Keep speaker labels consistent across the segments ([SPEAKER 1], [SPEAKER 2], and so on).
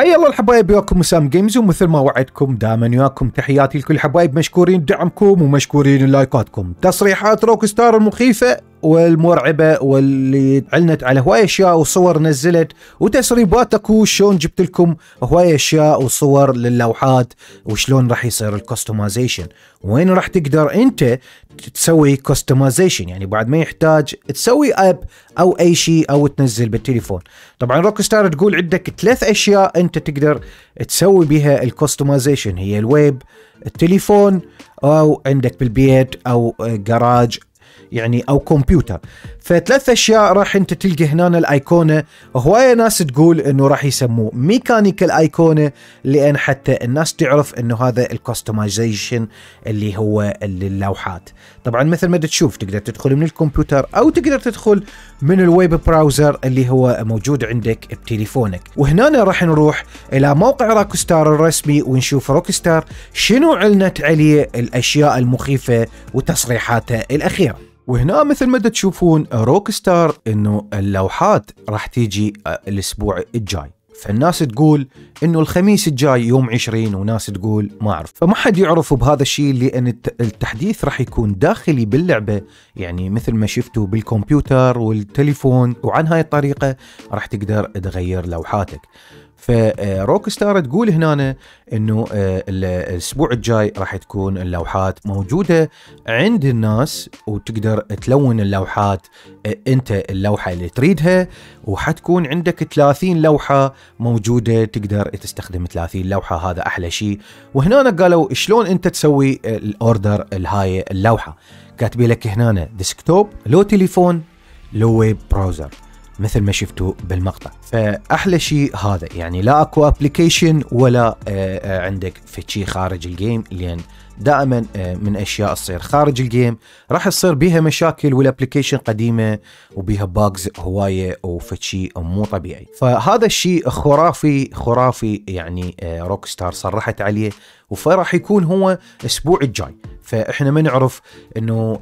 [SPEAKER 1] حيا الله الحبايب وياكم وسام جيمز ومثل ما وعدتكم دائما وياكم تحياتي لكل الحبايب مشكورين دعمكم ومشكورين لايكاتكم تصريحات روك ستار المخيفه والمرعبه واللي علنت على هواي اشياء وصور نزلت وتسريبات اكو شلون جبت لكم هواي اشياء وصور للوحات وشلون راح يصير الكستمايزيشن وين راح تقدر انت تسوي كستمايزيشن يعني بعد ما يحتاج تسوي اب او اي شيء او تنزل بالتليفون طبعا روك ستار تقول عندك ثلاث اشياء انت تقدر تسوي بها الكستمايزيشن هي الويب التليفون او عندك بالبيت او جراج آه، يعني او كمبيوتر فثلاث اشياء راح انت تلقى هنا الايقونه هوايه ناس تقول انه راح يسموه ميكانيكال ايقونه لان حتى الناس تعرف انه هذا الكستمايزيشن اللي هو للوحات طبعا مثل ما تشوف تقدر تدخل من الكمبيوتر او تقدر تدخل من الويب براوزر اللي هو موجود عندك بتليفونك وهنا راح نروح الى موقع روكستار الرسمي ونشوف روكستار شنو علنت عليه الاشياء المخيفه وتصريحاته الاخيره وهنا مثل ما تشوفون روك ستار انه اللوحات راح تيجي آه، الاسبوع الجاي فالناس تقول انه الخميس الجاي يوم 20 وناس تقول ما اعرف فما حد يعرف بهذا الشيء لان التحديث راح يكون داخلي باللعبه يعني مثل ما شفتوا بالكمبيوتر والتليفون وعن هاي الطريقه راح تقدر تغير لوحاتك فروك ستار تقول هنا انه آه، الاسبوع الجاي راح تكون اللوحات موجوده عند الناس وتقدر تلون اللوحات آه، انت اللوحه اللي تريدها وحتكون عندك 30 لوحه موجوده تقدر تستخدم 30 لوحه هذا احلى شيء وهنا قالوا شلون انت تسوي آه، الاوردر الهاي اللوحه كاتبين لك هنا ديسكتوب لو تليفون لو ويب براوزر مثل ما شفتوا بالمقطع فاحلى شيء هذا يعني لا اكو ابلكيشن ولا آه، آه، عندك شيء خارج الجيم لان دائما آه، من اشياء تصير خارج الجيم راح تصير بيها مشاكل والابلكيشن قديمه وبيها باجز هوايه وفتشي مو طبيعي فهذا الشيء خرافي خرافي يعني روك ستار صرحت عليه وفراح يكون هو الاسبوع الجاي فاحنا ما نعرف انه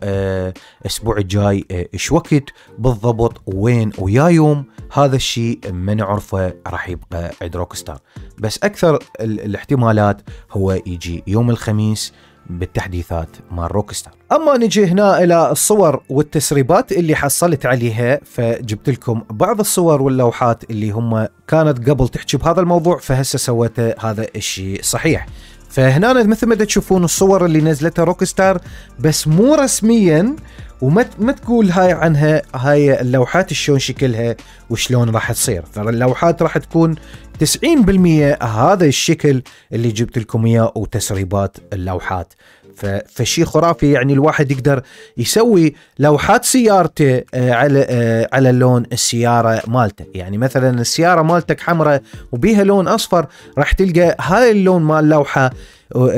[SPEAKER 1] الاسبوع الجاي ايش وقت بالضبط وين وياي يوم هذا الشيء من عرفه راح يبقى عند روك ستار بس اكثر الاحتمالات هو يجي يوم الخميس بالتحديثات مال روك ستار اما نجي هنا الى الصور والتسريبات اللي حصلت عليها فجبت لكم بعض الصور واللوحات اللي هم كانت قبل تحكي بهذا الموضوع فهسه سويته هذا الشيء صحيح فهنا مثل ما تشوفون الصور اللي نزلتها روك ستار بس مو رسميا وما ما تقول هاي عنها هاي اللوحات شلون شكلها وشلون راح تصير ترى اللوحات راح تكون 90% هذا الشكل اللي جبت لكم اياه وتسريبات اللوحات فشي خرافي يعني الواحد يقدر يسوي لوحات سيارته آه، على آه، على لون السياره مالته يعني مثلا السياره مالتك حمراء وبيها لون اصفر راح تلقى هاي اللون مال اللوحه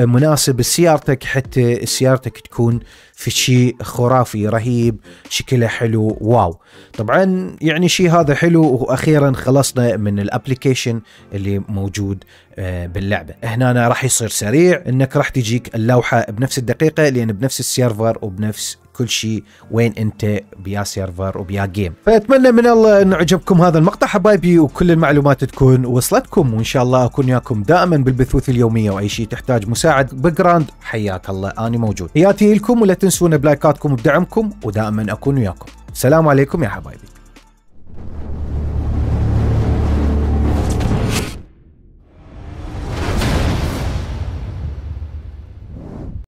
[SPEAKER 1] مناسب لسيارتك حتى سيارتك تكون في شيء خرافي رهيب شكله حلو واو طبعا يعني شيء هذا حلو واخيرا خلصنا من الابلكيشن اللي موجود آه، باللعبه هنا راح يصير سريع انك راح تجيك اللوحه بنفس الدقيقه لان بنفس السيرفر وبنفس كل شيء وين انت بيا سيرفر وبيا جيم فاتمنى من الله انه عجبكم هذا المقطع حبايبي وكل المعلومات تكون وصلتكم وان شاء الله اكون وياكم دائما بالبثوث اليوميه واي شيء تحتاج مساعد بجراند حياك الله انا موجود حياتي لكم ولا تنسونا بلايكاتكم وبدعمكم ودائما اكون وياكم السلام عليكم يا حبايبي